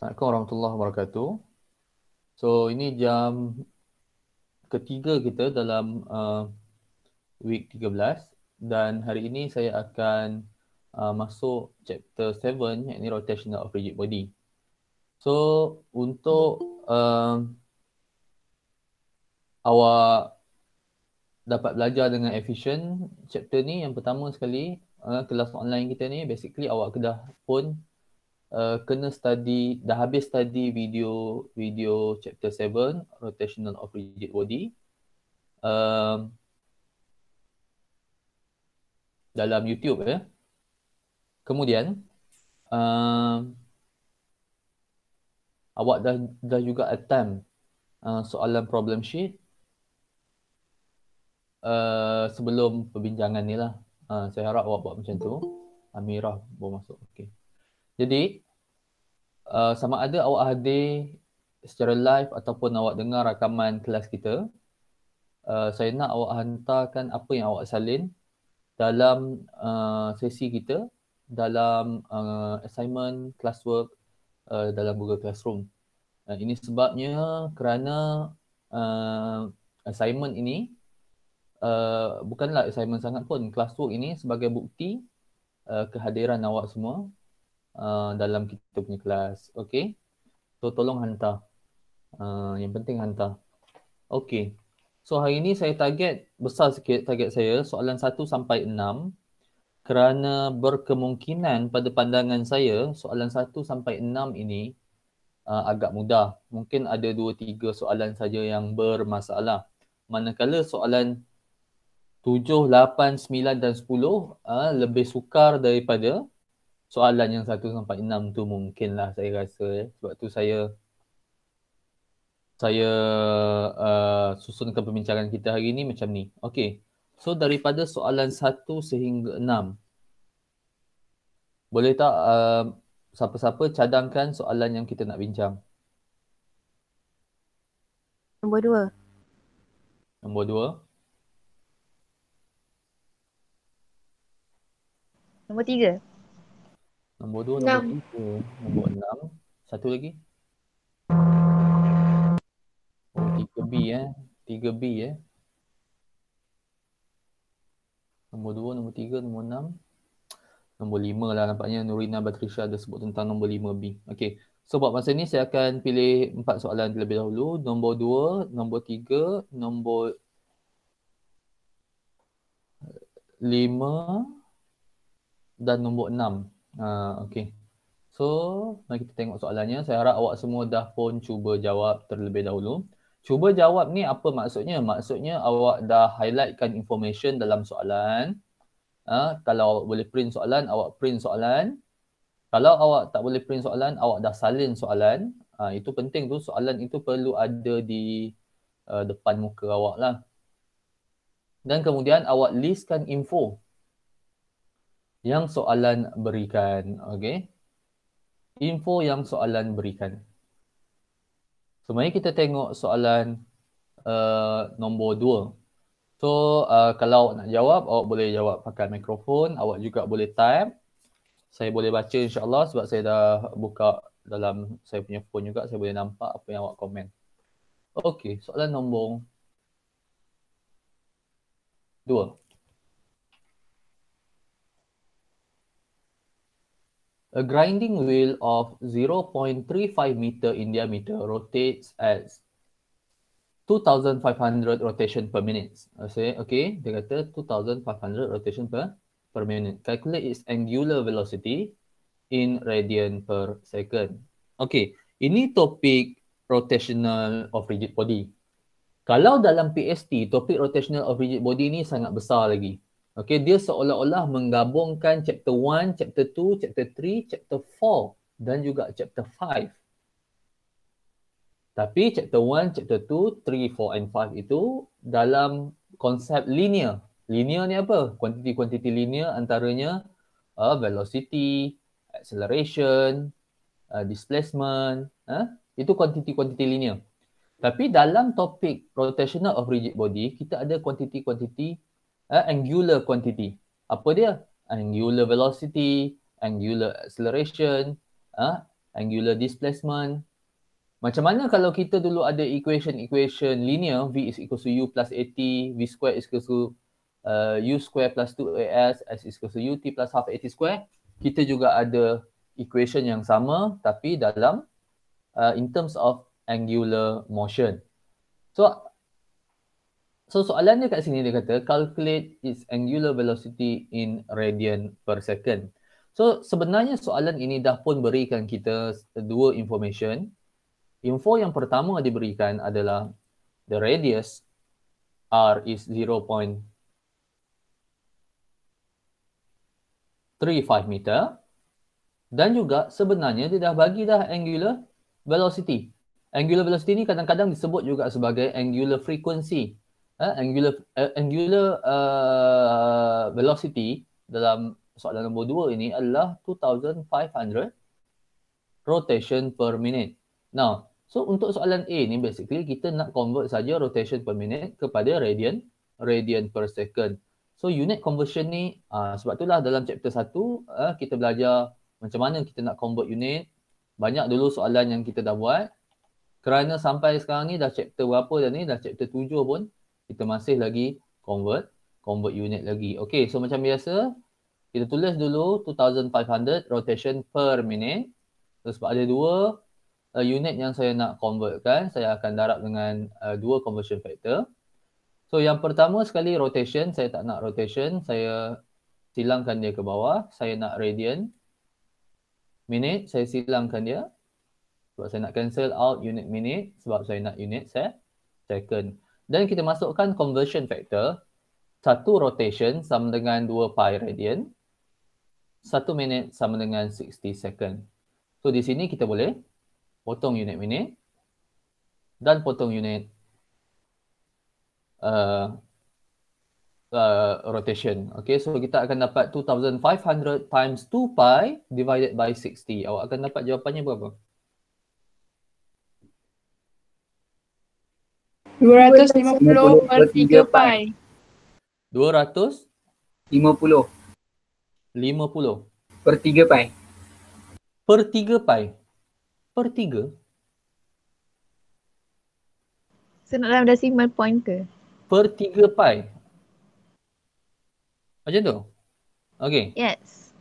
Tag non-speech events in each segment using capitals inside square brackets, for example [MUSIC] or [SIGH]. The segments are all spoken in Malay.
Assalamualaikum warahmatullahi wabarakatuh. So ini jam ketiga kita dalam uh, week 13 dan hari ini saya akan uh, masuk chapter 7 yakni rotational of rigid body. So untuk uh, awak dapat belajar dengan efisien chapter ni yang pertama sekali uh, kelas online kita ni basically awak dah pun uh, kena study dah habis study video video chapter 7 rotational of rigid body um, dalam YouTube ya. Eh. Kemudian um, awak dah dah juga attempt uh, soalan problem sheet uh, sebelum perbincangan ni lah. Ha, saya harap awak buat macam tu. Amirah boleh masuk. Okey. Jadi uh, sama ada awak hadir secara live ataupun awak dengar rakaman kelas kita, uh, saya nak awak hantarkan apa yang awak salin dalam uh, sesi kita dalam uh, assignment classwork uh, dalam Google Classroom. Uh, ini sebabnya kerana uh, assignment ini Eh, bukanlah assignment sangat pun classwork ini sebagai bukti uh, kehadiran awak semua uh, dalam kita punya kelas okey so tolong hantar uh, yang penting hantar okey so hari ini saya target besar sikit target saya soalan 1 sampai 6 kerana berkemungkinan pada pandangan saya soalan 1 sampai 6 ini Uh, agak mudah. Mungkin ada dua tiga soalan saja yang bermasalah. Manakala soalan tujuh, lapan, sembilan dan sepuluh ah, lebih sukar daripada soalan yang satu sampai enam tu mungkin lah saya rasa eh. sebab tu saya saya uh, susunkan perbincangan kita hari ni macam ni. Okay. So daripada soalan satu sehingga enam. Boleh tak uh, siapa-siapa cadangkan soalan yang kita nak bincang? Nombor dua. Nombor dua. Nombor tiga. Nombor dua, enam. nombor tiga, nombor enam. Satu lagi. Oh, tiga B eh. Tiga B eh. Nombor dua, nombor tiga, nombor enam. Nombor lima lah nampaknya Nurina Batrisha ada sebut tentang nombor lima B. Okay. So buat masa ni saya akan pilih empat soalan terlebih dahulu. Nombor dua, nombor tiga, nombor lima, dan nombor enam. Uh, ah, okay. So, mari kita tengok soalannya. Saya harap awak semua dah pun cuba jawab terlebih dahulu. Cuba jawab ni apa maksudnya? Maksudnya awak dah highlightkan information dalam soalan. Uh, kalau awak boleh print soalan, awak print soalan. Kalau awak tak boleh print soalan, awak dah salin soalan. Uh, itu penting tu. Soalan itu perlu ada di uh, depan muka awak lah. Dan kemudian awak listkan info yang soalan berikan. Okay. Info yang soalan berikan. So, mari kita tengok soalan uh, nombor dua. So, uh, kalau awak nak jawab, awak boleh jawab pakai mikrofon. Awak juga boleh type. Saya boleh baca insyaAllah sebab saya dah buka dalam saya punya phone juga. Saya boleh nampak apa yang awak komen. Okay, soalan nombor dua. A grinding wheel of 0.35 meter in diameter rotates at 2,500 rotation per minute. okay, dia kata 2,500 rotation per per minute. Calculate its angular velocity in radian per second. Okay, ini topik rotational of rigid body. Kalau dalam PST, topik rotational of rigid body ni sangat besar lagi. Okay, dia seolah-olah menggabungkan chapter 1, chapter 2, chapter 3, chapter 4 dan juga chapter 5. Tapi chapter 1, chapter 2, 3, 4 and 5 itu dalam konsep linear. Linear ni apa? Kuantiti-kuantiti linear antaranya uh, velocity, acceleration, uh, displacement. Uh, itu kuantiti-kuantiti linear. Tapi dalam topik rotational of rigid body, kita ada kuantiti-kuantiti uh, angular quantity. Apa dia? Angular velocity, angular acceleration, uh, angular displacement. Macam mana kalau kita dulu ada equation-equation linear, v is equal to u plus at, v square is equal to uh, u square plus 2as, s is equal to ut plus half at square. Kita juga ada equation yang sama tapi dalam uh, in terms of angular motion. So So soalan dia kat sini dia kata calculate its angular velocity in radian per second. So sebenarnya soalan ini dah pun berikan kita dua information. Info yang pertama diberikan adalah the radius r is 0.35 meter dan juga sebenarnya dia dah bagi dah angular velocity. Angular velocity ni kadang-kadang disebut juga sebagai angular frequency uh, angular uh, angular uh, velocity dalam soalan nombor 2 ini adalah 2500 rotation per minute. Now, so untuk soalan A ni basically kita nak convert saja rotation per minute kepada radian radian per second. So unit conversion ni uh, sebab itulah dalam chapter 1 uh, kita belajar macam mana kita nak convert unit. Banyak dulu soalan yang kita dah buat. Kerana sampai sekarang ni dah chapter berapa dah ni? Dah chapter 7 pun kita masih lagi convert convert unit lagi okey so macam biasa kita tulis dulu 2500 rotation per minute terus so, ada dua uh, unit yang saya nak convert kan saya akan darab dengan uh, dua conversion factor so yang pertama sekali rotation saya tak nak rotation saya silangkan dia ke bawah saya nak radian minute saya silangkan dia sebab saya nak cancel out unit minute sebab saya nak unit set second dan kita masukkan conversion factor satu rotation sama dengan dua pi radian satu minit sama dengan 60 second. So di sini kita boleh potong unit minit dan potong unit uh, uh, rotation. Okay, so kita akan dapat 2,500 times 2 pi divided by 60. Awak akan dapat jawapannya berapa? 2,500 250 per 3 pi. 250. 50. Per 3 pi. Per 3 pi. Per 3. So nak dalam decimal point ke? Per 3 pi. Macam tu? Okay. Yes.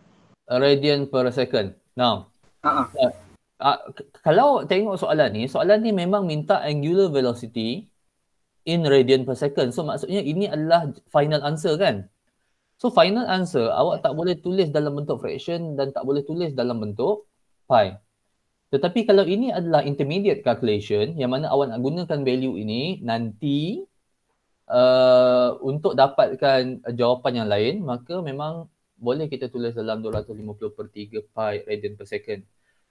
A radian per second. Now. Uh-huh. Uh, uh, kalau tengok soalan ni, soalan ni memang minta angular velocity in radian per second. So maksudnya ini adalah final answer kan? So final answer awak tak boleh tulis dalam bentuk fraction dan tak boleh tulis dalam bentuk pi. Tetapi kalau ini adalah intermediate calculation yang mana awak nak gunakan value ini nanti uh, untuk dapatkan jawapan yang lain maka memang boleh kita tulis dalam 250 per 3 pi radian per second.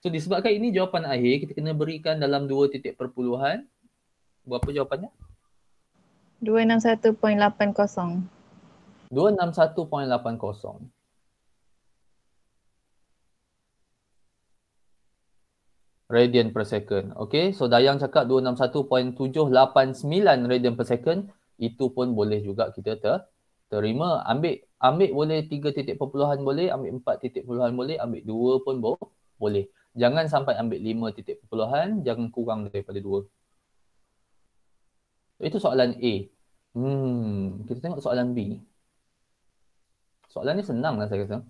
So disebabkan ini jawapan akhir kita kena berikan dalam dua titik perpuluhan berapa jawapannya? 261.80 radian per second. Okay, so Dayang cakap 261.789 radian per second. Itu pun boleh juga kita ter terima. Ambil ambil boleh 3 titik perpuluhan boleh, ambil 4 titik perpuluhan boleh, ambil 2 pun bo boleh. Jangan sampai ambil 5 titik perpuluhan, jangan kurang daripada 2. Itu soalan A. Hmm, kita tengok soalan B. Soalan ni senang lah saya rasa.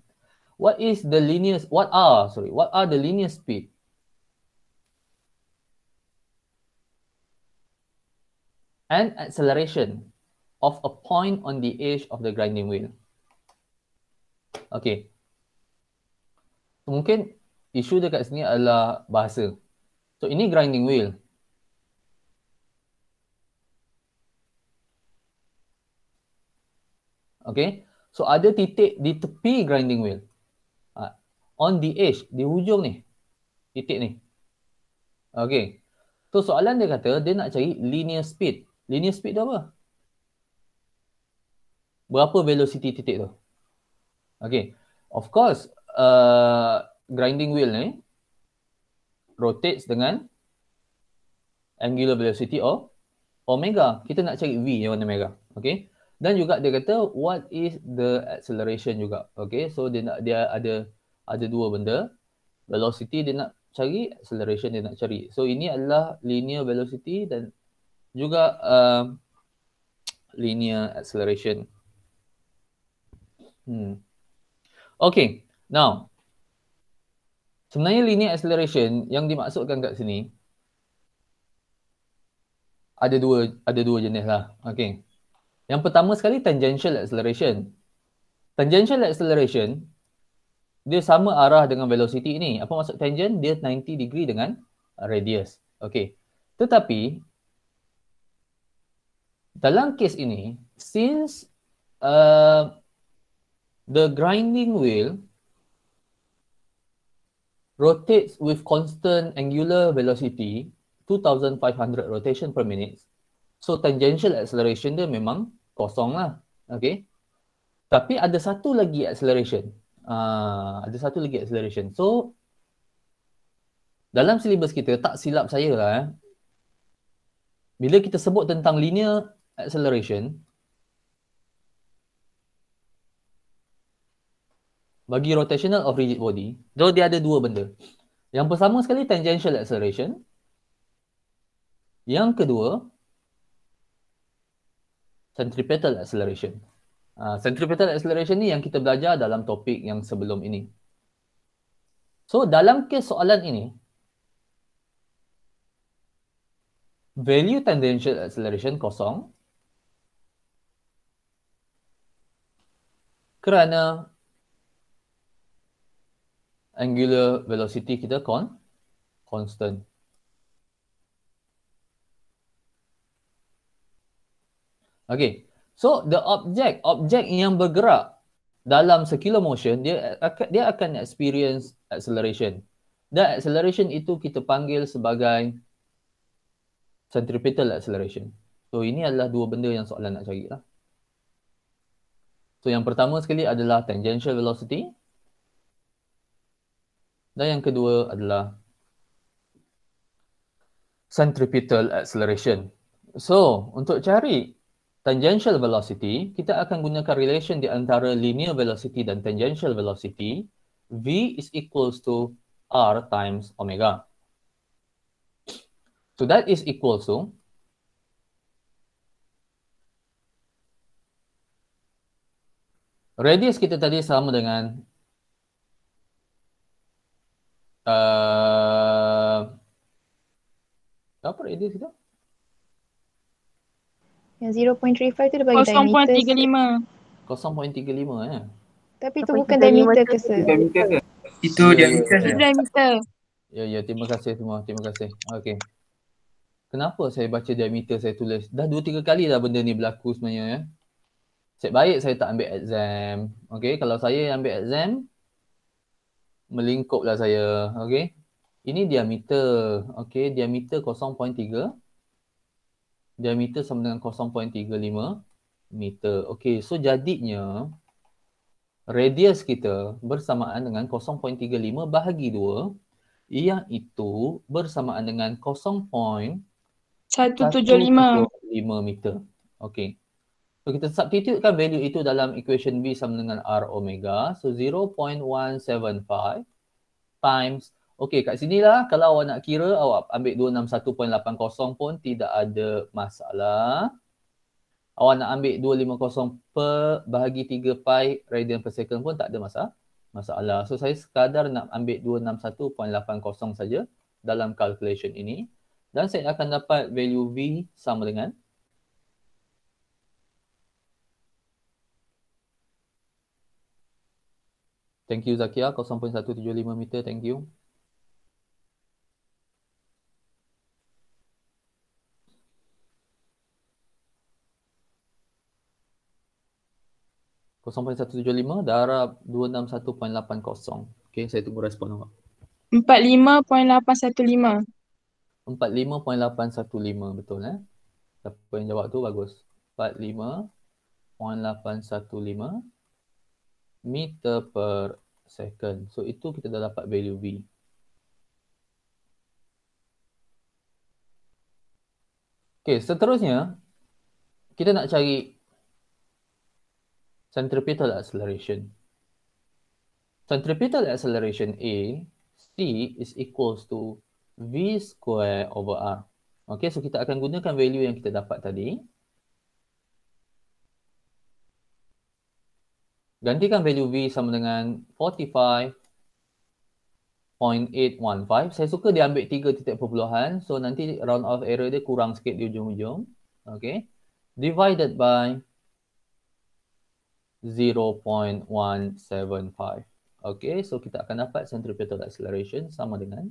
What is the linear, what are, sorry, what are the linear speed? And acceleration of a point on the edge of the grinding wheel. Okay. So, mungkin isu dekat sini adalah bahasa. So ini grinding wheel. Okay. So ada titik di tepi grinding wheel. Uh, on the edge, di hujung ni. Titik ni. Okay. So soalan dia kata dia nak cari linear speed. Linear speed tu apa? Berapa velocity titik tu? Okay. Of course, uh, grinding wheel ni rotates dengan angular velocity of omega. Kita nak cari V yang warna merah. Okay dan juga dia kata what is the acceleration juga okay so dia nak dia ada ada dua benda velocity dia nak cari acceleration dia nak cari so ini adalah linear velocity dan juga um, linear acceleration hmm okay now sebenarnya linear acceleration yang dimaksudkan kat sini ada dua ada dua jenis lah okay yang pertama sekali tangential acceleration. Tangential acceleration dia sama arah dengan velocity ini. Apa maksud tangent? Dia 90 degree dengan radius. Okey. Tetapi dalam kes ini since uh, the grinding wheel rotates with constant angular velocity 2500 rotation per minute so tangential acceleration dia memang kosong lah. Okay. Tapi ada satu lagi acceleration. Uh, ada satu lagi acceleration. So, dalam silibus kita, tak silap saya lah. Eh. Bila kita sebut tentang linear acceleration, bagi rotational of rigid body, so dia ada dua benda. Yang pertama sekali, tangential acceleration. Yang kedua, centripetal acceleration. Uh, centripetal acceleration ni yang kita belajar dalam topik yang sebelum ini. So dalam kes soalan ini, value tangential acceleration kosong kerana angular velocity kita kon constant. Okay. So the object object yang bergerak dalam circular motion dia dia akan experience acceleration. Dan acceleration itu kita panggil sebagai centripetal acceleration. So ini adalah dua benda yang soalan nak cari lah. So yang pertama sekali adalah tangential velocity. Dan yang kedua adalah centripetal acceleration. So untuk cari tangential velocity, kita akan gunakan relation di antara linear velocity dan tangential velocity. V is equals to R times omega. So that is equal to radius kita tadi sama dengan uh, apa radius kita? Yang 0.35 tu dia bagi 0.35. diameter. 0.35. 0.35 eh. Tapi 0.35 tu bukan diameter ke sir? Diameter ya, ya, ya. ke? Itu diameter. Ya, ya. Terima kasih semua. Terima kasih. Okay. Kenapa saya baca diameter saya tulis? Dah dua tiga kali dah benda ni berlaku sebenarnya. Ya? Set baik saya tak ambil exam. Okay. Kalau saya ambil exam, melingkuplah saya. Okay. Ini diameter. Okay. Diameter diameter sama dengan 0.35 meter. Okey, so jadinya radius kita bersamaan dengan 0.35 bahagi 2 iaitu bersamaan dengan 0.175 meter. Okey. So kita substitutekan value itu dalam equation B sama dengan R omega. So 0.175 times Okey kat sini lah. kalau awak nak kira awak ambil 261.80 pun tidak ada masalah. Awak nak ambil 250 per bahagi 3 pi radian per second pun tak ada masalah. Masalah. So saya sekadar nak ambil 261.80 saja dalam calculation ini dan saya akan dapat value V sama dengan Thank you Zakia 0.175 meter. Thank you. 0.175 darab 261.80. Okey, saya tunggu respon awak. 45.815. 45.815 betul eh. Siapa yang jawab tu bagus. 45.815 meter per second. So itu kita dah dapat value V. Okey, seterusnya kita nak cari centripetal acceleration. Centripetal acceleration A, C is equals to V square over R. Okay, so kita akan gunakan value yang kita dapat tadi. Gantikan value V sama dengan 45.815. Saya suka dia ambil 3 titik perpuluhan. So, nanti round off error dia kurang sikit di ujung-ujung. Okay. Divided by 45.815. 0.175. Okay, so kita akan dapat centripetal acceleration sama dengan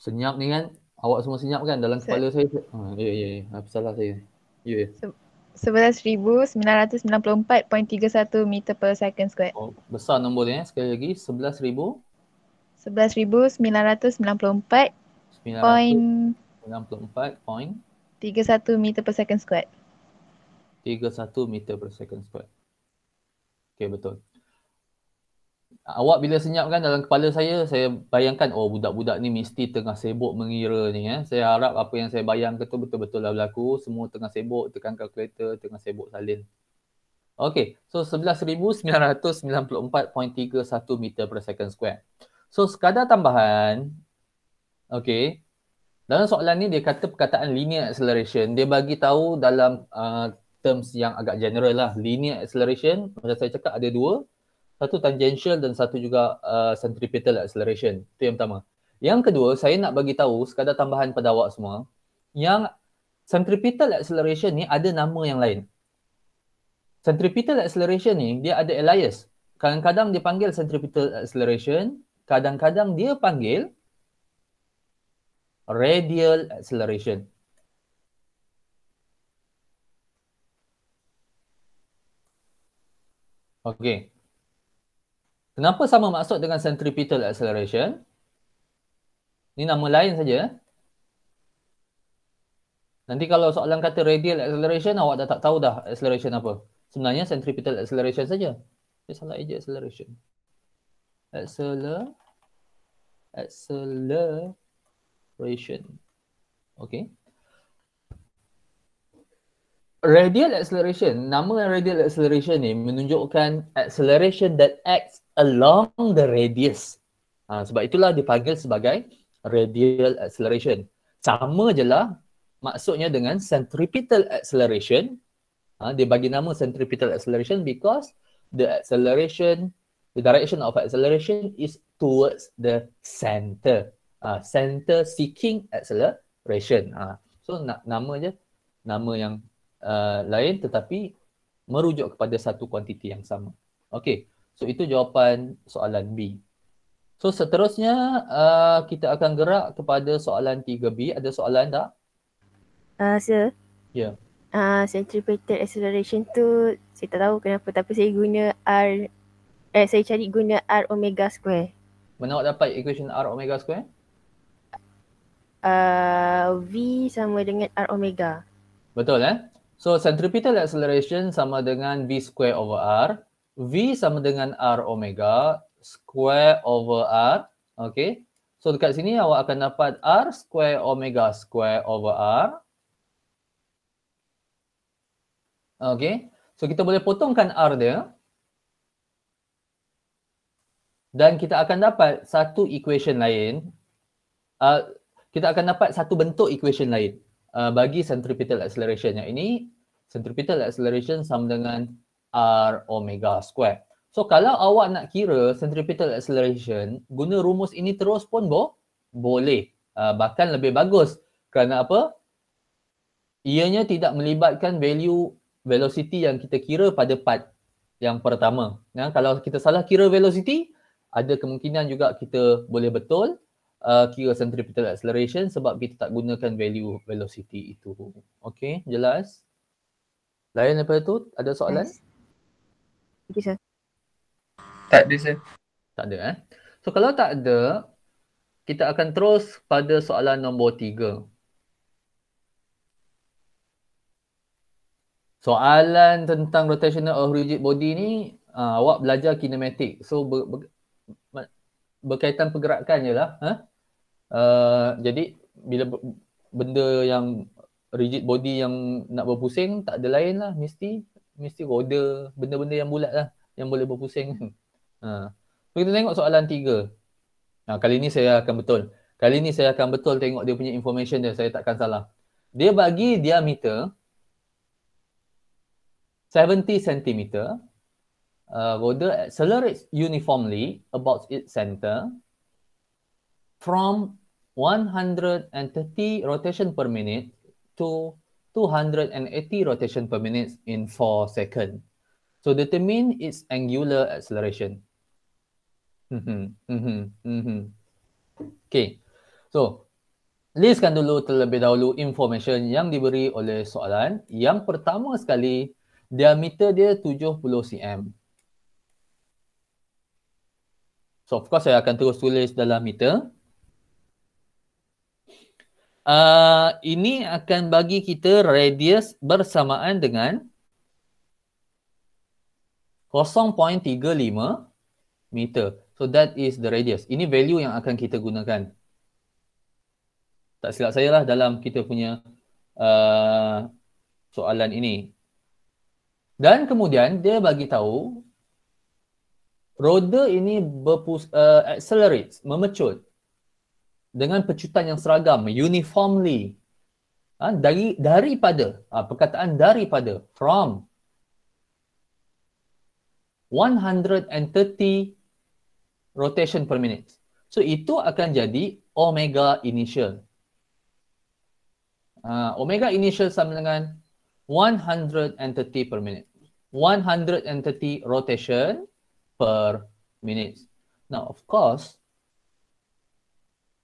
Senyap ni kan, awak semua senyap kan dalam kepala Se- saya. Ha, ya, ya, ya. Apa ah, salah saya? Ya, ya. Se- 11,994.31 meter per second square. Oh, besar nombor dia eh. Sekali lagi, 11,000. 11,994. 11,994. 31 meter per second squared. 31 meter per second squared. Okay, betul awak bila senyap kan dalam kepala saya saya bayangkan oh budak-budak ni mesti tengah sibuk mengira ni ya. Eh. Saya harap apa yang saya bayangkan tu betul-betul lah berlaku. Semua tengah sibuk tekan kalkulator, tengah sibuk salin. Okay, so 11,994.31 meter per second square. So sekadar tambahan, okay, dalam soalan ni dia kata perkataan linear acceleration, dia bagi tahu dalam uh, terms yang agak general lah. Linear acceleration, macam saya cakap ada dua, satu tangential dan satu juga uh, centripetal acceleration. Itu yang pertama. Yang kedua, saya nak bagi tahu sekadar tambahan pada awak semua, yang centripetal acceleration ni ada nama yang lain. Centripetal acceleration ni dia ada alias. Kadang-kadang dia panggil centripetal acceleration, kadang-kadang dia panggil radial acceleration. Okay, Kenapa sama maksud dengan centripetal acceleration? Ini nama lain saja. Nanti kalau soalan kata radial acceleration, awak dah tak tahu dah acceleration apa. Sebenarnya centripetal acceleration saja. Saya salah eja acceleration. Acceler acceleration. Okay. Radial acceleration, nama radial acceleration ni menunjukkan acceleration that acts along the radius. Ha, sebab itulah dipanggil sebagai radial acceleration. Sama je lah maksudnya dengan centripetal acceleration. Ha, dia bagi nama centripetal acceleration because the acceleration, the direction of acceleration is towards the center. Ha, center seeking acceleration. Ha, so na- nama je, nama yang uh, lain tetapi merujuk kepada satu kuantiti yang sama. Okay. So itu jawapan soalan B. So seterusnya uh, kita akan gerak kepada soalan 3B. Ada soalan tak? Uh, sir. Ya. Yeah. Uh, centripetal acceleration tu saya tak tahu kenapa tapi saya guna R eh saya cari guna R omega square. Mana awak dapat equation R omega square? Uh, v sama dengan R omega. Betul eh? So centripetal acceleration sama dengan V square over R. V sama dengan R omega square over R. Okay. So dekat sini awak akan dapat R square omega square over R. Okay. So kita boleh potongkan R dia. Dan kita akan dapat satu equation lain. Uh, kita akan dapat satu bentuk equation lain. Uh, bagi centripetal acceleration yang ini. Centripetal acceleration sama dengan r omega square. So kalau awak nak kira centripetal acceleration guna rumus ini terus pun bo boleh. Uh, bahkan lebih bagus. Kerana apa? Ianya tidak melibatkan value velocity yang kita kira pada part yang pertama. Ya, kalau kita salah kira velocity, ada kemungkinan juga kita boleh betul uh, kira centripetal acceleration sebab kita tak gunakan value velocity itu. Okey, jelas? Lain daripada itu, ada soalan? Yes. Thank you, sir. Tak ada, sir. Tak ada, eh? So, kalau tak ada, kita akan terus pada soalan nombor tiga. Soalan tentang rotational or rigid body ni, uh, awak belajar kinematik. So, ber, ber, berkaitan pergerakan je lah. Huh? Ha? Ah, uh, jadi, bila benda yang rigid body yang nak berpusing, tak ada lain lah mesti mesti order benda-benda yang bulat lah yang boleh berpusing. [LAUGHS] Ha. Kita tengok soalan tiga. Ha, kali ni saya akan betul. Kali ni saya akan betul tengok dia punya information dia, saya takkan salah. Dia bagi diameter 70 cm. Uh, roda accelerates uniformly about its center from 130 rotation per minute to 280 rotation per minute in 4 seconds. So determine its angular acceleration. Hmm hmm hmm okay. So, listkan dulu terlebih dahulu information yang diberi oleh soalan. Yang pertama sekali, diameter dia 70 cm. So, of course saya akan terus tulis dalam meter. Uh, ini akan bagi kita radius bersamaan dengan 0.35 meter. So that is the radius. Ini value yang akan kita gunakan. Tak silap saya lah dalam kita punya uh, soalan ini. Dan kemudian dia bagi tahu roda ini berpus, uh, accelerates, memecut dengan pecutan yang seragam uniformly ha, dari daripada ha, perkataan daripada from 130 rotation per minute so itu akan jadi omega initial ha, omega initial sama dengan 130 per minute 130 rotation per minute now of course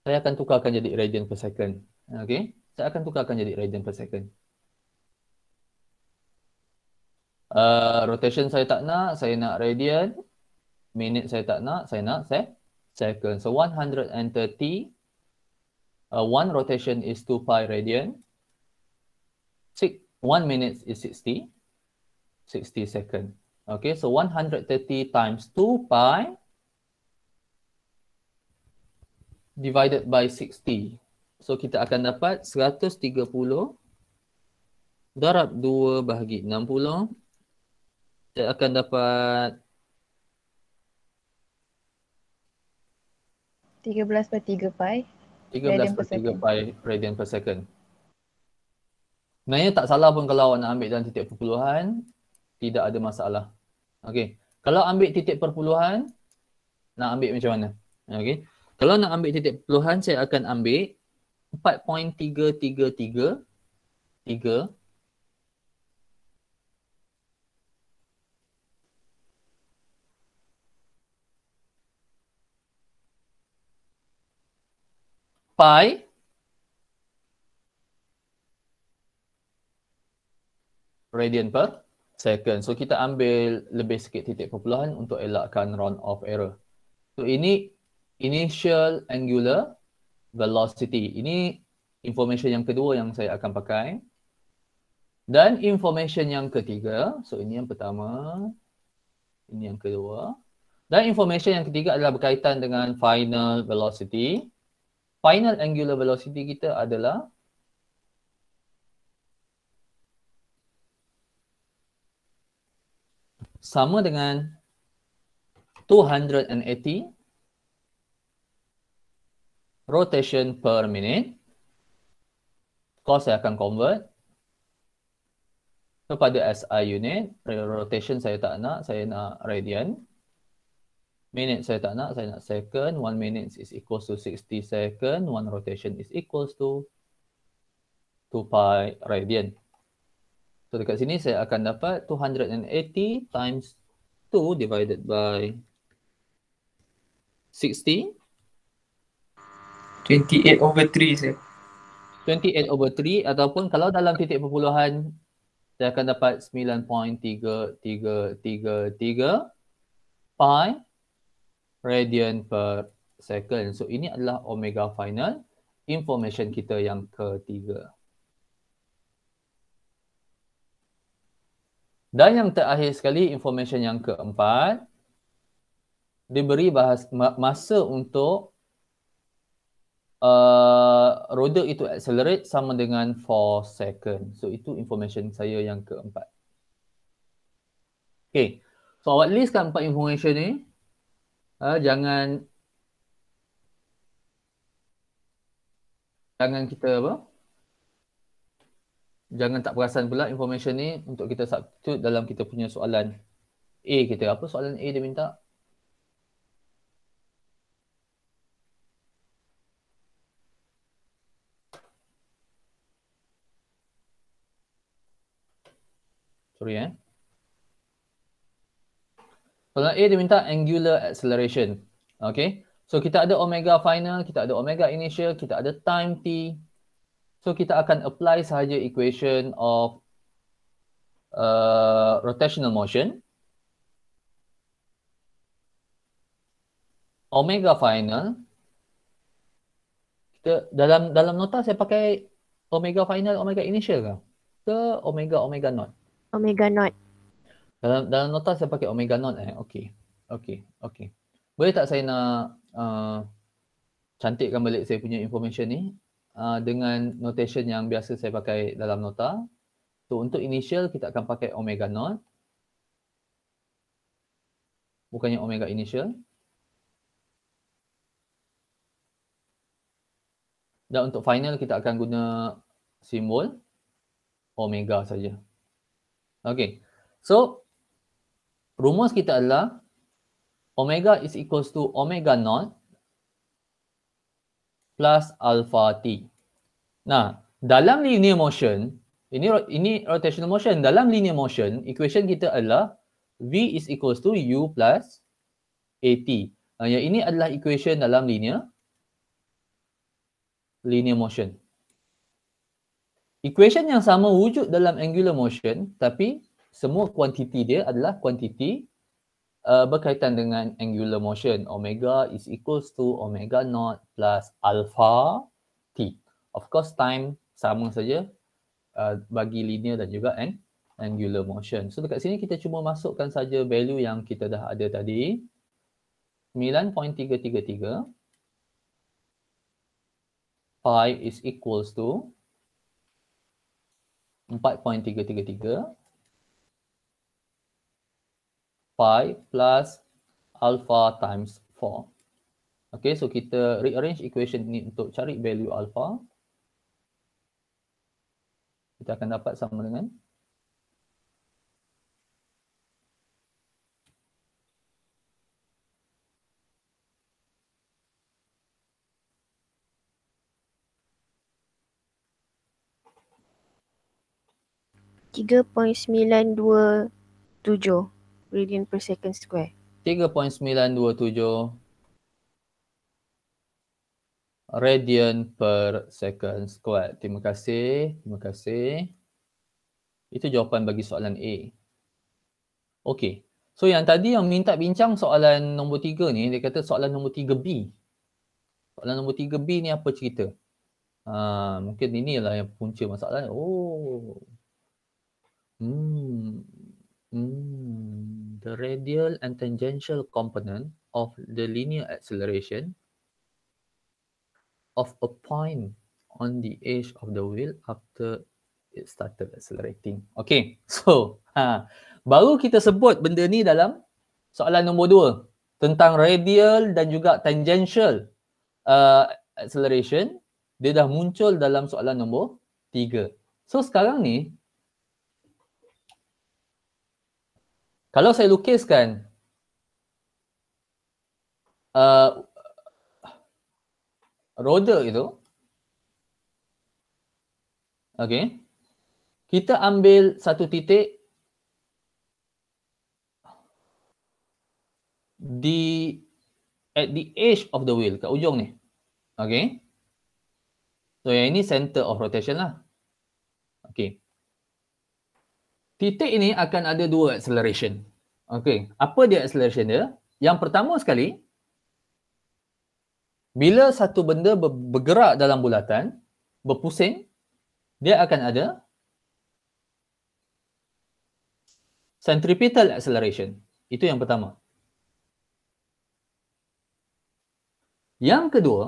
saya akan tukarkan jadi radian per second. Okey. Saya akan tukarkan jadi radian per second. Uh, rotation saya tak nak, saya nak radian. Minit saya tak nak, saya nak se second. So 130 uh, one rotation is 2 pi radian. Six, one minute is 60 60 second. Okay, so 130 times 2 pi divided by 60. So kita akan dapat 130 darab 2 bahagi 60. Kita akan dapat 13 per 3 pi. 13 per 3 pi radian per second. Sebenarnya tak salah pun kalau awak nak ambil dalam titik perpuluhan, tidak ada masalah. Okey. Kalau ambil titik perpuluhan, nak ambil macam mana? Okey. Kalau nak ambil titik puluhan, saya akan ambil 4.333 pi radian per second. So kita ambil lebih sikit titik perpuluhan untuk elakkan round off error. So ini initial angular velocity. Ini information yang kedua yang saya akan pakai. Dan information yang ketiga, so ini yang pertama, ini yang kedua. Dan information yang ketiga adalah berkaitan dengan final velocity. Final angular velocity kita adalah sama dengan 280 rotation per minute. Kos saya akan convert kepada SI unit. Rotation saya tak nak, saya nak radian. Minute saya tak nak, saya nak second. One minutes is equal to 60 second. One rotation is equal to 2 pi radian. So dekat sini saya akan dapat 280 times 2 divided by 60. 28 over 3 saya. 28 over 3 ataupun kalau dalam titik perpuluhan saya akan dapat 9.3333 pi radian per second. So ini adalah omega final information kita yang ketiga. Dan yang terakhir sekali information yang keempat diberi bahas, masa untuk Uh, roda itu accelerate sama dengan 4 second. So itu information saya yang keempat. Okay. So at least kan empat information ni. Uh, jangan jangan kita apa? Jangan tak perasan pula information ni untuk kita substitute dalam kita punya soalan A kita. Apa soalan A dia minta? Sorry eh. Soalan A dia minta angular acceleration. Okay. So kita ada omega final, kita ada omega initial, kita ada time t. So kita akan apply sahaja equation of uh, rotational motion. Omega final. Kita dalam dalam nota saya pakai omega final, omega initial ke? Ke omega, omega not? omega not. Dalam dalam nota saya pakai omega not eh. Okey. Okey. Okey. Boleh tak saya nak uh, cantikkan balik saya punya information ni uh, dengan notation yang biasa saya pakai dalam nota. So untuk initial kita akan pakai omega not. Bukannya omega initial. Dan untuk final kita akan guna simbol omega saja. Okay. So, rumus kita adalah omega is equals to omega naught plus alpha t. Nah, dalam linear motion, ini ini rotational motion, dalam linear motion, equation kita adalah v is equals to u plus at. Nah, yang ini adalah equation dalam linear linear motion equation yang sama wujud dalam angular motion tapi semua kuantiti dia adalah kuantiti uh, berkaitan dengan angular motion omega is equals to omega naught plus alpha t of course time sama saja uh, bagi linear dan juga and angular motion so dekat sini kita cuma masukkan saja value yang kita dah ada tadi 9.333 pi is equals to 4.333 pi plus alpha times 4. Okay, so kita rearrange equation ni untuk cari value alpha. Kita akan dapat sama dengan 4.333 3.927 radian per second square. 3.927 radian per second square. Terima kasih. Terima kasih. Itu jawapan bagi soalan A. Okey. So yang tadi yang minta bincang soalan nombor 3 ni, dia kata soalan nombor 3B. Soalan nombor 3B ni apa cerita? Ha, mungkin inilah yang punca masalah. Oh, Hmm. hmm, The radial and tangential component of the linear acceleration of a point on the edge of the wheel after it started accelerating. Okay, [LAUGHS] so ha, baru kita sebut benda ni dalam soalan nombor dua tentang radial dan juga tangential uh, acceleration dia dah muncul dalam soalan nombor tiga. So sekarang ni kalau saya lukiskan uh, roda itu okay, kita ambil satu titik di at the edge of the wheel kat ujung ni okey so yang ini center of rotation lah okey titik ini akan ada dua acceleration. Okey, apa dia acceleration dia? Yang pertama sekali, bila satu benda bergerak dalam bulatan, berpusing, dia akan ada centripetal acceleration. Itu yang pertama. Yang kedua,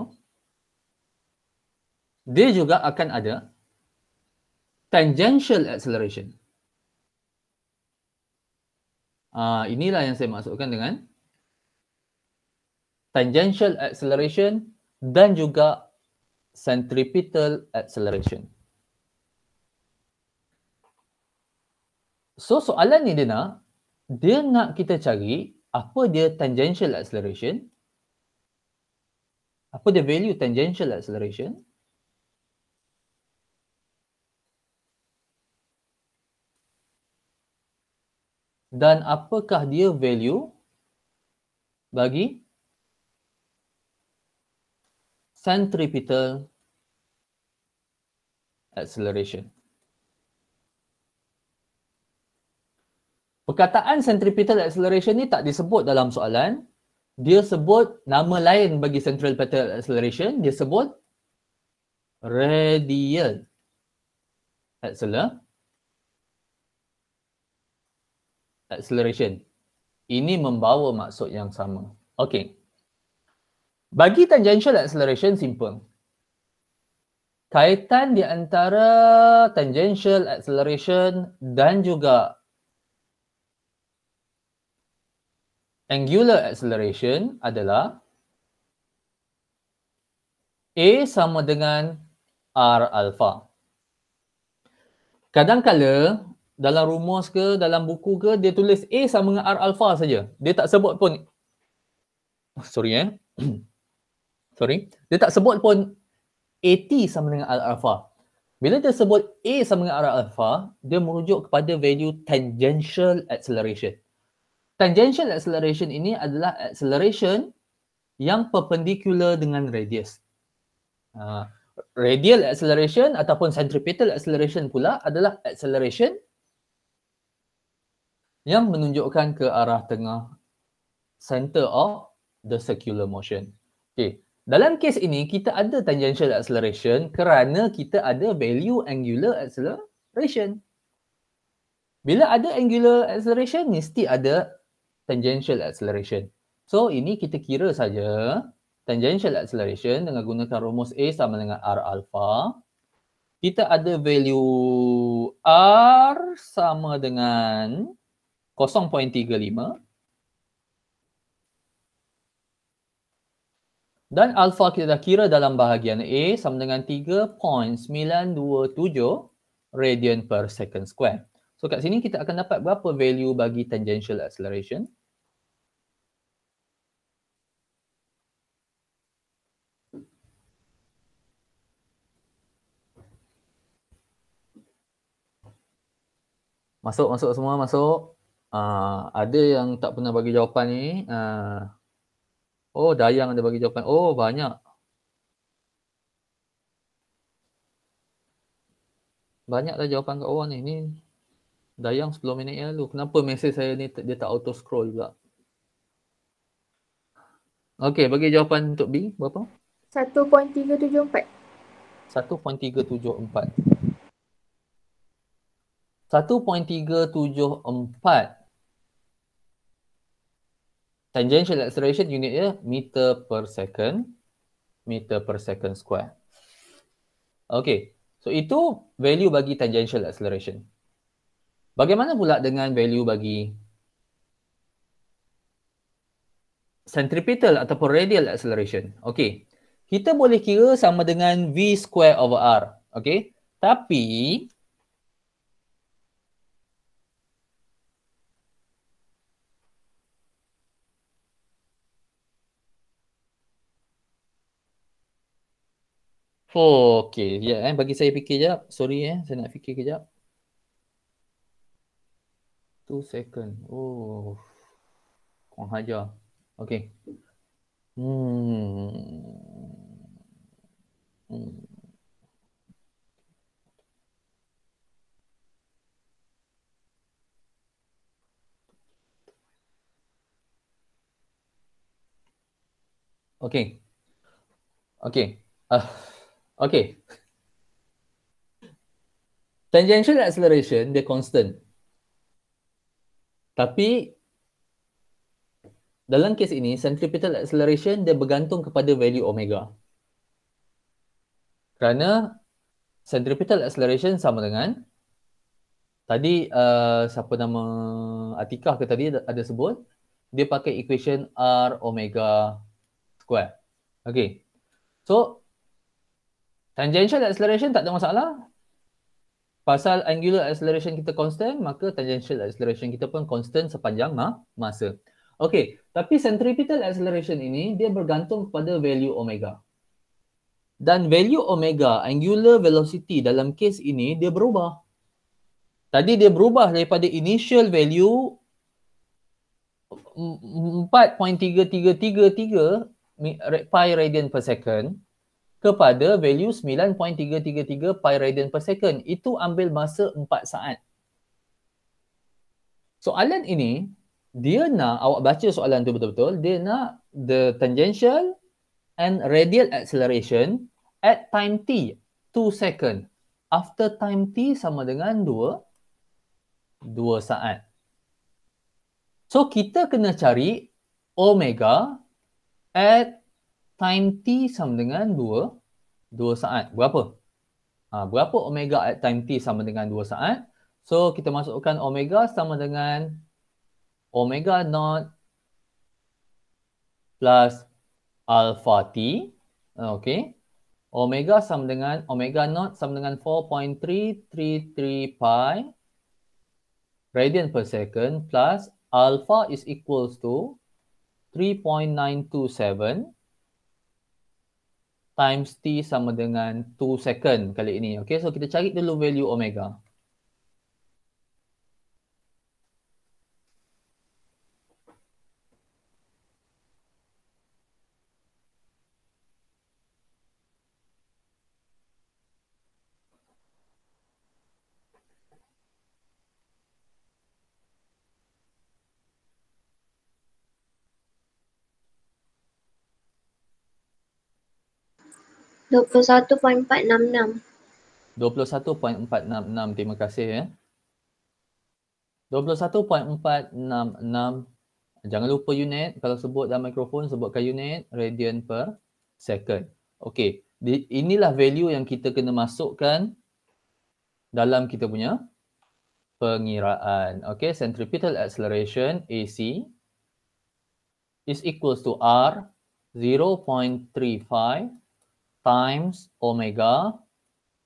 dia juga akan ada tangential acceleration. Uh, inilah yang saya maksudkan dengan tangential acceleration dan juga centripetal acceleration. So soalan ni dia nak, dia nak kita cari apa dia tangential acceleration, apa dia value tangential acceleration, dan apakah dia value bagi centripetal acceleration. Perkataan centripetal acceleration ni tak disebut dalam soalan. Dia sebut nama lain bagi centripetal acceleration. Dia sebut radial acceleration. acceleration. Ini membawa maksud yang sama. Okay. Bagi tangential acceleration, simple. Kaitan di antara tangential acceleration dan juga angular acceleration adalah A sama dengan R alpha. kadang Kadangkala dalam rumus ke dalam buku ke dia tulis A sama dengan R alpha saja. Dia tak sebut pun sorry eh. [CLEARS THROAT] sorry. Dia tak sebut pun AT sama dengan R alpha. Bila dia sebut A sama dengan R alpha, dia merujuk kepada value tangential acceleration. Tangential acceleration ini adalah acceleration yang perpendicular dengan radius. Uh, radial acceleration ataupun centripetal acceleration pula adalah acceleration yang menunjukkan ke arah tengah center of the circular motion. Okay. Dalam kes ini, kita ada tangential acceleration kerana kita ada value angular acceleration. Bila ada angular acceleration, mesti ada tangential acceleration. So, ini kita kira saja tangential acceleration dengan gunakan rumus A sama dengan R alpha. Kita ada value R sama dengan 0.35 dan alfa kita dah kira dalam bahagian A sama dengan 3.927 radian per second square. So kat sini kita akan dapat berapa value bagi tangential acceleration? Masuk, masuk semua, masuk. Ah, ada yang tak pernah bagi jawapan ni. Uh, oh, Dayang ada bagi jawapan. Oh, banyak. Banyaklah jawapan kat orang ni. Ni Dayang 10 minit yang lalu. Kenapa mesej saya ni dia tak auto scroll pula? Okay, bagi jawapan untuk B berapa? 1.374. 1.374 tangential acceleration unit dia meter per second meter per second square okey so itu value bagi tangential acceleration bagaimana pula dengan value bagi centripetal ataupun radial acceleration okey kita boleh kira sama dengan v square over r okey tapi Oh, okey. Ya, eh. bagi saya fikir jap. Sorry eh, saya nak fikir kejap. Two second. Oh. Kurang hajar. Okey. Hmm. Hmm. Okay. Okay. Uh. Ah. Okay. Tangential acceleration, dia constant. Tapi, dalam kes ini, centripetal acceleration, dia bergantung kepada value omega. Kerana, centripetal acceleration sama dengan tadi uh, siapa nama Atikah ke tadi ada sebut dia pakai equation R omega square. Okay. So, Tangential acceleration tak ada masalah. Pasal angular acceleration kita constant, maka tangential acceleration kita pun constant sepanjang ma- masa. Okay, tapi centripetal acceleration ini dia bergantung pada value omega. Dan value omega, angular velocity dalam kes ini dia berubah. Tadi dia berubah daripada initial value 4.3333 pi radian per second kepada value 9.333 pi radian per second. Itu ambil masa 4 saat. Soalan ini, dia nak, awak baca soalan tu betul-betul, dia nak the tangential and radial acceleration at time t, 2 second. After time t sama dengan 2, 2 saat. So kita kena cari omega at time t sama dengan 2 2 saat berapa ha, berapa omega at time t sama dengan 2 saat so kita masukkan omega sama dengan omega not plus alpha t okay omega sama dengan omega not sama dengan 4.333 pi radian per second plus alpha is equals to times t sama dengan 2 second kali ini. Okay, so kita cari dulu value omega. 21.466. Terima kasih ya. 21.466. Jangan lupa unit. Kalau sebut dalam mikrofon, sebutkan unit. Radian per second. Okey. Inilah value yang kita kena masukkan dalam kita punya pengiraan. Okey. Centripetal acceleration AC is equals to R times omega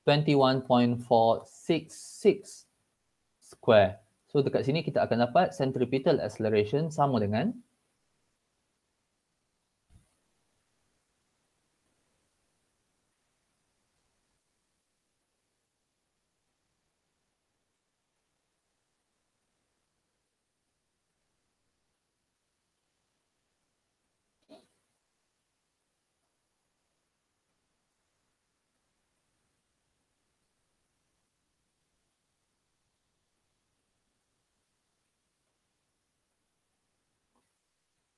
21.466 square. So dekat sini kita akan dapat centripetal acceleration sama dengan 21.466.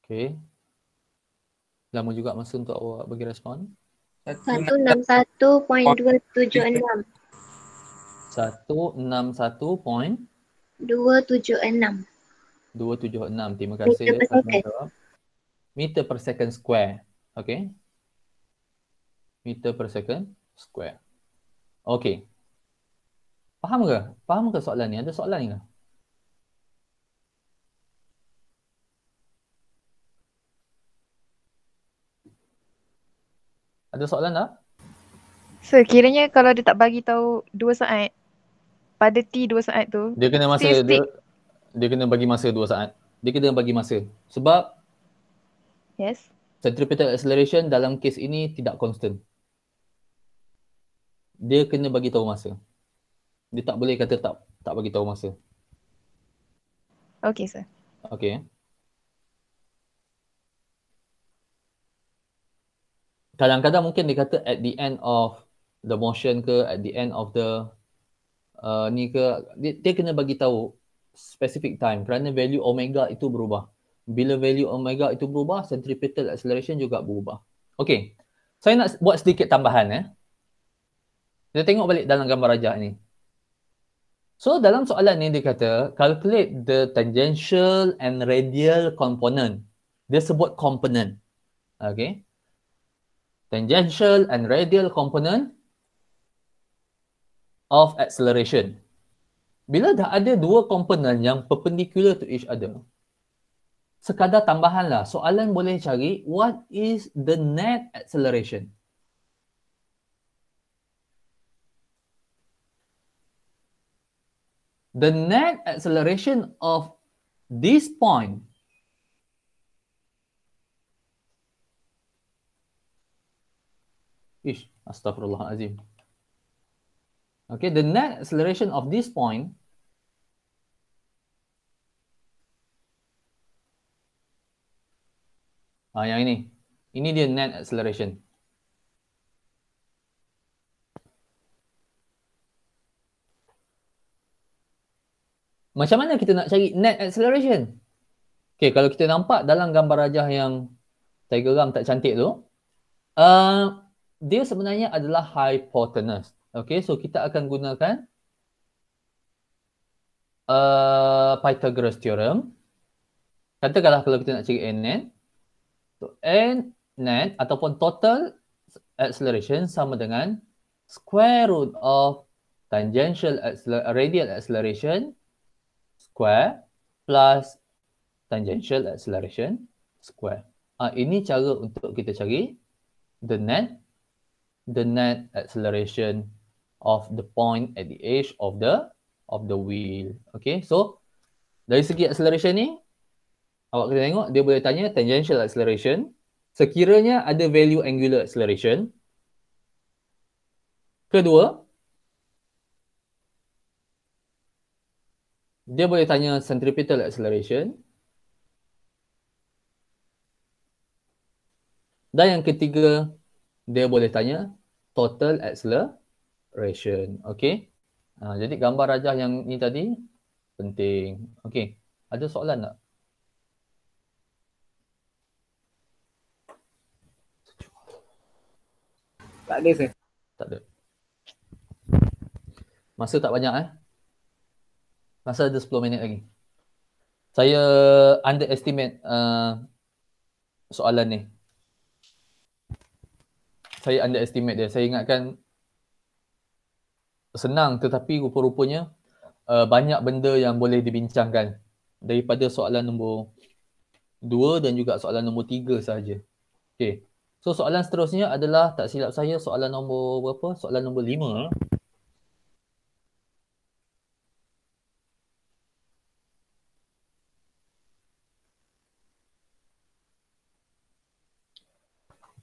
Okay. Lama juga masa untuk awak bagi respon. 161.276 161.276 terima kasih meter per, meter per second square okay meter per second square okay faham ke faham ke soalan ni ada soalan ni ke Ada soalan tak? So kiranya kalau dia tak bagi tahu dua saat pada T dua saat tu dia kena masa dia, dia kena bagi masa dua saat. Dia kena bagi masa. Sebab Yes. Centripetal acceleration dalam kes ini tidak constant. Dia kena bagi tahu masa. Dia tak boleh kata tak tak bagi tahu masa. Okay, sir. Okay. kadang-kadang mungkin dia kata at the end of the motion ke at the end of the uh, ni ke dia, dia kena bagi tahu specific time kerana value omega itu berubah bila value omega itu berubah centripetal acceleration juga berubah okey saya nak buat sedikit tambahan eh kita tengok balik dalam gambar rajah ni so dalam soalan ni dia kata calculate the tangential and radial component dia sebut component okey tangential and radial component of acceleration. Bila dah ada dua komponen yang perpendicular to each other, sekadar tambahan lah, soalan boleh cari what is the net acceleration? The net acceleration of this point Ish, astagfirullahalazim. Okay, the net acceleration of this point Ah, yang ini. Ini dia net acceleration. Macam mana kita nak cari net acceleration? Okay, kalau kita nampak dalam gambar rajah yang diagram tak cantik tu, uh, dia sebenarnya adalah hypotenuse. Okay, so kita akan gunakan uh, Pythagoras theorem. Katakanlah kalau kita nak cari n net. So, n net ataupun total acceleration sama dengan square root of tangential acceler radial acceleration square plus tangential acceleration square. Uh, ini cara untuk kita cari the net the net acceleration of the point at the edge of the of the wheel. Okay, so dari segi acceleration ni, awak kena tengok dia boleh tanya tangential acceleration. Sekiranya ada value angular acceleration. Kedua, dia boleh tanya centripetal acceleration. Dan yang ketiga, dia boleh tanya total acceleration. Okay. Ha, ah, jadi gambar rajah yang ni tadi penting. Okay. Ada soalan tak? Tak ada sir. Tak ada. Masa tak banyak eh. Masa ada 10 minit lagi. Saya underestimate uh, soalan ni saya underestimate dia. Saya ingatkan senang tetapi rupa-rupanya uh, banyak benda yang boleh dibincangkan daripada soalan nombor dua dan juga soalan nombor tiga sahaja. Okay. So soalan seterusnya adalah tak silap saya soalan nombor berapa? Soalan nombor lima.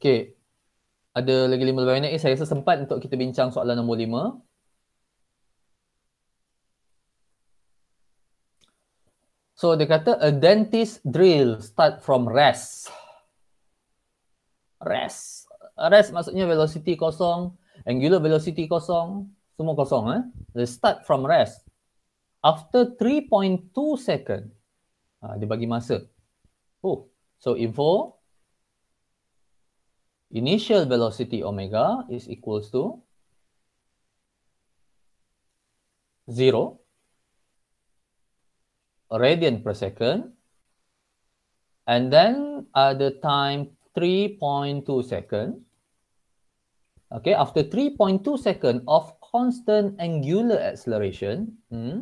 Okay, ada lagi lima lebih minit. Saya rasa sempat untuk kita bincang soalan nombor lima. So dia kata a dentist drill start from rest. Rest. Rest maksudnya velocity kosong, angular velocity kosong, semua kosong eh. They start from rest. After 3.2 second. Ha, dia bagi masa. Oh, so info initial velocity omega is equals to 0 radian per second and then at the time 3.2 second okay after 3.2 second of constant angular acceleration hmm,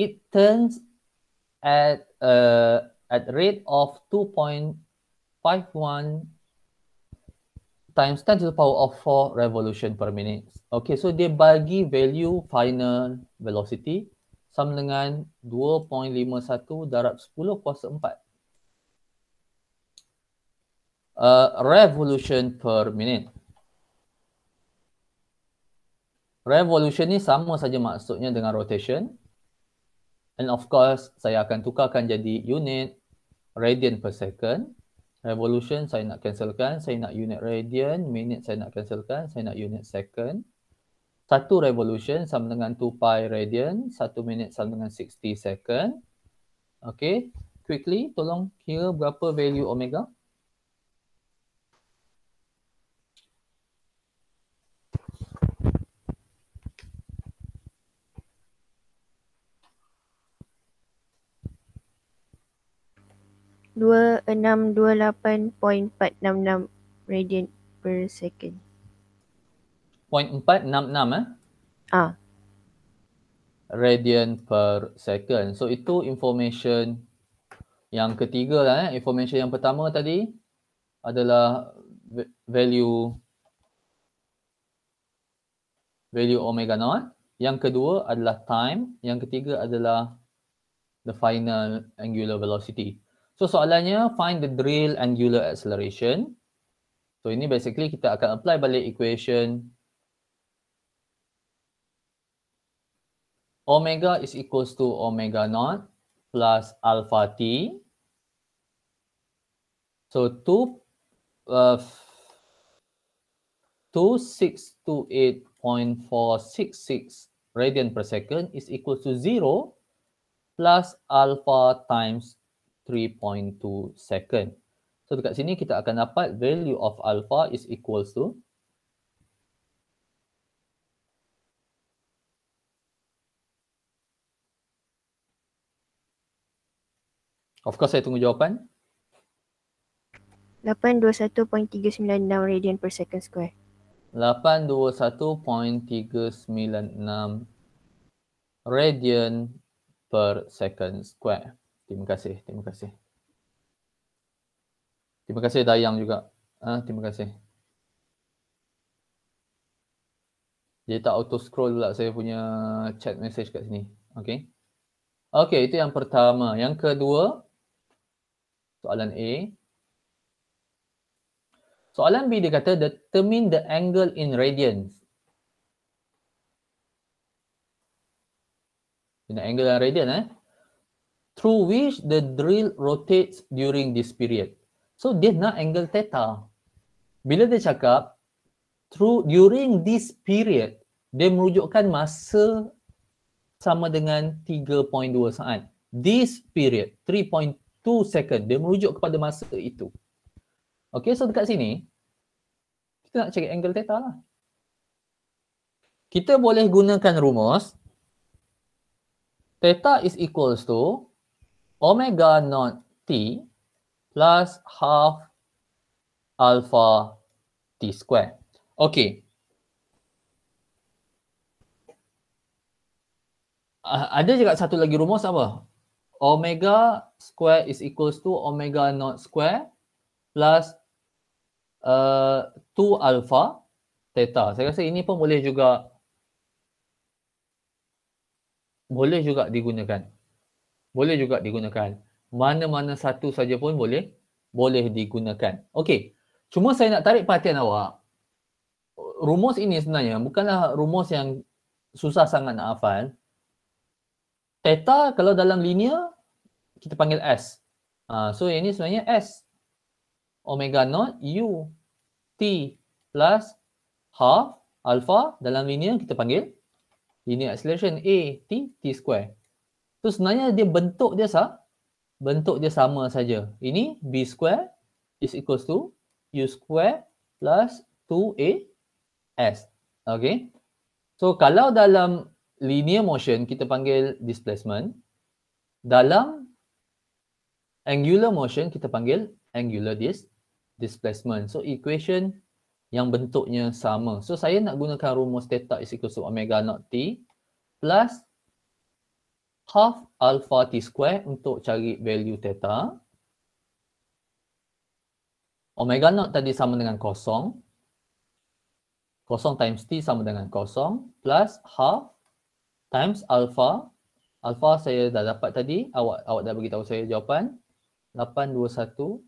it turns at uh, at rate of 2.51 time 10 to the power of 4 revolution per minute. Okay, so dia bagi value final velocity sama dengan 2.51 darab 10 kuasa 4. Uh, revolution per minute. Revolution ni sama saja maksudnya dengan rotation. And of course, saya akan tukarkan jadi unit radian per second revolution saya nak cancelkan, saya nak unit radian, minute saya nak cancelkan, saya nak unit second. Satu revolution sama dengan 2 pi radian, satu minit sama dengan 60 second. Okay, quickly tolong kira berapa value omega. 2628.466 radian per second. 0.466 eh? Ah. Radian per second. So itu information yang ketiga lah eh. Information yang pertama tadi adalah value value omega naught. Yang kedua adalah time. Yang ketiga adalah the final angular velocity. So soalannya find the drill angular acceleration. So ini basically kita akan apply balik equation omega is equals to omega naught plus alpha t. So 2 uh, six radian per second is equal to zero plus alpha times 3.2 second. So dekat sini kita akan dapat value of alpha is equals to Of course saya tunggu jawapan. 821.396 radian per second square. 821.396 radian per second square. Terima kasih, terima kasih. Terima kasih Dayang juga. Ha, terima kasih. Dia tak auto scroll pula saya punya chat message kat sini. Okay. Okay, itu yang pertama. Yang kedua, soalan A. Soalan B dia kata determine the angle in radians. Dia nak angle dan radian eh through which the drill rotates during this period. So dia nak angle theta. Bila dia cakap through during this period, dia merujukkan masa sama dengan 3.2 saat. This period, 3.2 second, dia merujuk kepada masa itu. Okay, so dekat sini, kita nak cari angle theta lah. Kita boleh gunakan rumus, theta is equals to, omega naught t plus half alpha t square. Okay. Uh, ada juga satu lagi rumus apa? Omega square is equals to omega naught square plus uh, 2 alpha theta. Saya rasa ini pun boleh juga boleh juga digunakan boleh juga digunakan. Mana-mana satu saja pun boleh boleh digunakan. Okey. Cuma saya nak tarik perhatian awak. Rumus ini sebenarnya bukanlah rumus yang susah sangat nak hafal. Theta kalau dalam linear kita panggil S. Uh, so yang ini sebenarnya S omega naught U T plus h alpha dalam linear kita panggil linear acceleration A T T square. So sebenarnya dia bentuk dia sah. Bentuk dia sama saja. Ini B square is equals to U square plus 2A S. Okay. So kalau dalam linear motion kita panggil displacement. Dalam angular motion kita panggil angular dis displacement. So equation yang bentuknya sama. So saya nak gunakan rumus theta is equals to omega naught T plus half alpha t square untuk cari value theta. Omega naught tadi sama dengan kosong. Kosong times t sama dengan kosong plus half times alpha. Alpha saya dah dapat tadi. Awak awak dah tahu saya jawapan. 821.396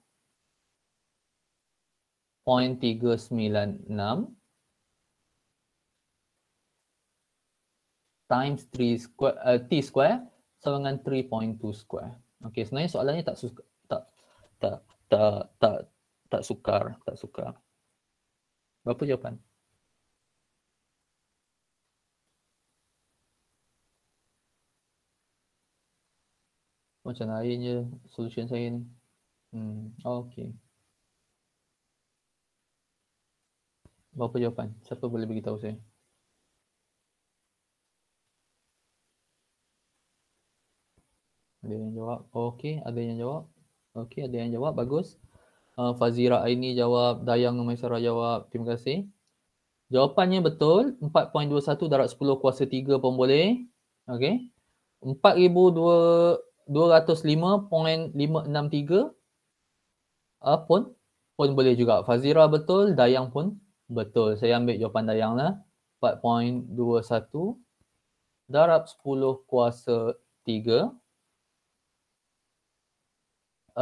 times 3 square, uh, t square sama dengan 3.2 square. Okey, sebenarnya soalan ni tak suka, tak, tak, tak, tak, tak sukar, tak sukar. Berapa jawapan? Macam lain je solution saya ni. Hmm, okey. Berapa jawapan? Siapa boleh beritahu saya? Ada yang jawab. Okey, ada yang jawab. Okey, ada yang jawab. Bagus. Uh, Fazira Aini jawab, Dayang Maisara jawab. Terima kasih. Jawapannya betul. 4.21 darab 10 kuasa 3 pun boleh. Okey. 4,205.563 uh, ah, pun pun boleh juga. Fazira betul, Dayang pun betul. Saya ambil jawapan Dayang lah. 4.21 darab 10 kuasa 3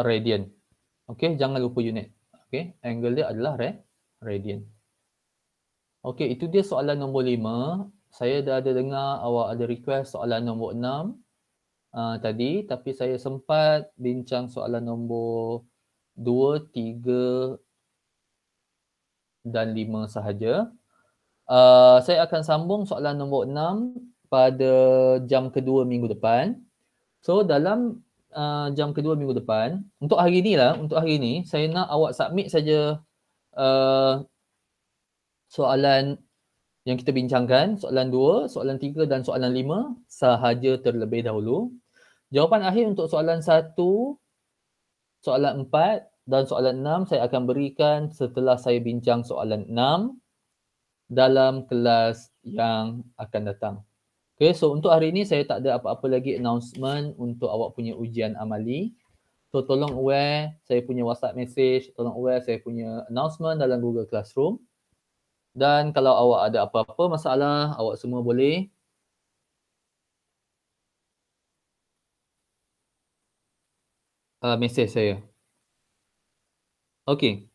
radian. Okey, jangan lupa unit. Okey, angle dia adalah re radian. Okey, itu dia soalan nombor 5. Saya dah ada dengar awak ada request soalan nombor 6 uh, ah, tadi tapi saya sempat bincang soalan nombor 2, 3 dan 5 sahaja. Uh, saya akan sambung soalan nombor 6 pada jam kedua minggu depan. So dalam Uh, jam kedua minggu depan. Untuk hari ni lah, untuk hari ni, saya nak awak submit saja uh, soalan yang kita bincangkan. Soalan dua, soalan tiga dan soalan lima sahaja terlebih dahulu. Jawapan akhir untuk soalan satu, soalan empat dan soalan enam saya akan berikan setelah saya bincang soalan enam dalam kelas yang akan datang. Okay, so untuk hari ini saya tak ada apa-apa lagi announcement untuk awak punya ujian amali. So tolong aware saya punya WhatsApp message, tolong aware saya punya announcement dalam Google Classroom. Dan kalau awak ada apa-apa masalah, awak semua boleh uh, message saya. Okay.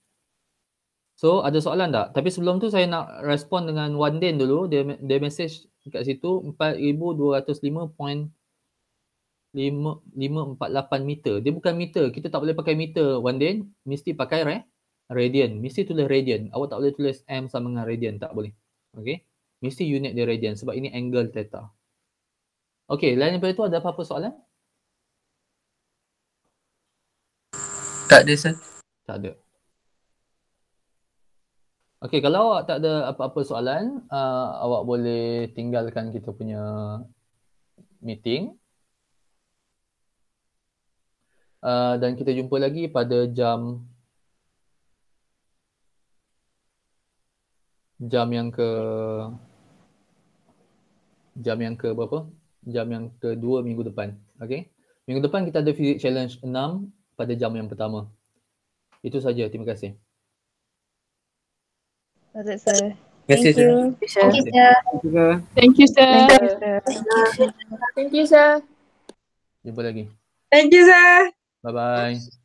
So ada soalan tak? Tapi sebelum tu saya nak respon dengan Wan Din dulu. Dia dia message dekat situ 4205.548 meter. Dia bukan meter. Kita tak boleh pakai meter Wan Din. Mesti pakai eh? radian. Mesti tulis radian. Awak tak boleh tulis M sama dengan radian. Tak boleh. Okay. Mesti unit dia radian sebab ini angle theta. Okay. Lain daripada tu ada apa-apa soalan? Tak ada, sir. Tak ada. Okey, kalau awak tak ada apa-apa soalan, uh, awak boleh tinggalkan kita punya meeting. Uh, dan kita jumpa lagi pada jam jam yang ke jam yang ke berapa? Jam yang kedua minggu depan. Okey. Minggu depan kita ada physics challenge 6 pada jam yang pertama. Itu saja. Terima kasih. Terima kasih. Thank you. Thank you, sir. Thank you, sir. Thank you, sir. Thank you, sir. Jumpa lagi. Thank you, sir. Bye-bye.